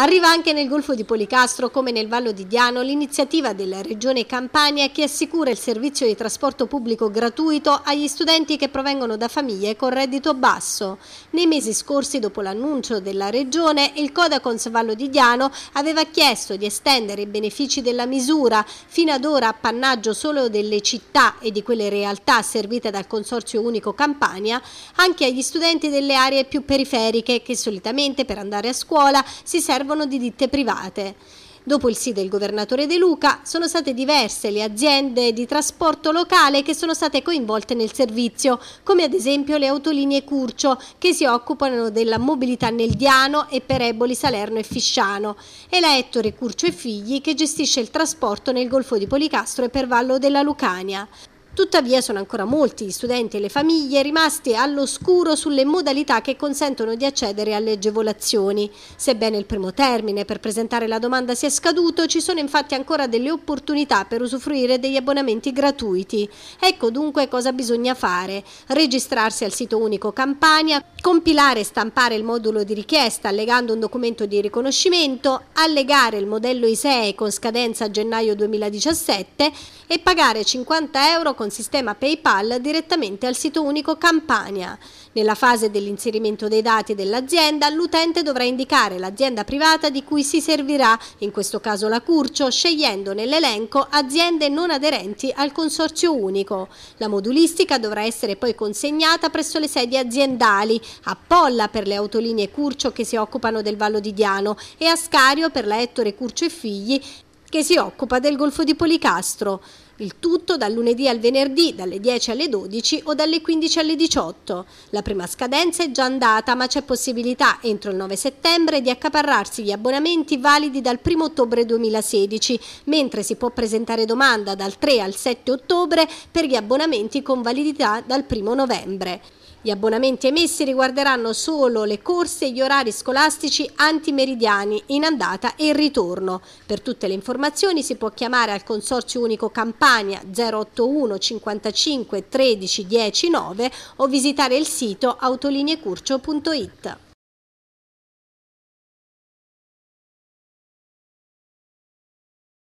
Arriva anche nel Golfo di Policastro, come nel Vallo di Diano, l'iniziativa della Regione Campania che assicura il servizio di trasporto pubblico gratuito agli studenti che provengono da famiglie con reddito basso. Nei mesi scorsi, dopo l'annuncio della Regione, il Codacons Vallo di Diano aveva chiesto di estendere i benefici della misura, fino ad ora appannaggio solo delle città e di quelle realtà servite dal Consorzio Unico Campania, anche agli studenti delle aree più periferiche che solitamente per andare a scuola si servono servono di ditte private. Dopo il sì del governatore De Luca, sono state diverse le aziende di trasporto locale che sono state coinvolte nel servizio, come ad esempio le autolinee Curcio, che si occupano della mobilità nel Diano e per Eboli, Salerno e Fisciano, e la Ettore Curcio e Figli, che gestisce il trasporto nel Golfo di Policastro e per Vallo della Lucania. Tuttavia sono ancora molti gli studenti e le famiglie rimasti all'oscuro sulle modalità che consentono di accedere alle agevolazioni. Sebbene il primo termine per presentare la domanda sia scaduto, ci sono infatti ancora delle opportunità per usufruire degli abbonamenti gratuiti. Ecco dunque cosa bisogna fare. Registrarsi al sito unico Campania, compilare e stampare il modulo di richiesta allegando un documento di riconoscimento, allegare il modello ISEE con scadenza a gennaio 2017 e pagare 50 euro con con sistema PayPal direttamente al sito unico Campania. Nella fase dell'inserimento dei dati dell'azienda, l'utente dovrà indicare l'azienda privata di cui si servirà, in questo caso la Curcio, scegliendo nell'elenco aziende non aderenti al consorzio unico. La modulistica dovrà essere poi consegnata presso le sedi aziendali, a Polla per le autolinee Curcio che si occupano del Vallo di Diano e a Scario per la Ettore Curcio e Figli che si occupa del Golfo di Policastro. Il tutto dal lunedì al venerdì, dalle 10 alle 12 o dalle 15 alle 18. La prima scadenza è già andata, ma c'è possibilità entro il 9 settembre di accaparrarsi gli abbonamenti validi dal 1 ottobre 2016, mentre si può presentare domanda dal 3 al 7 ottobre per gli abbonamenti con validità dal 1 novembre. Gli abbonamenti emessi riguarderanno solo le corse e gli orari scolastici antimeridiani in andata e ritorno. Per tutte le informazioni si può chiamare al Consorzio Unico Campania Campania 081 55 13 10 9 o visitare il sito autolineecurcio.it.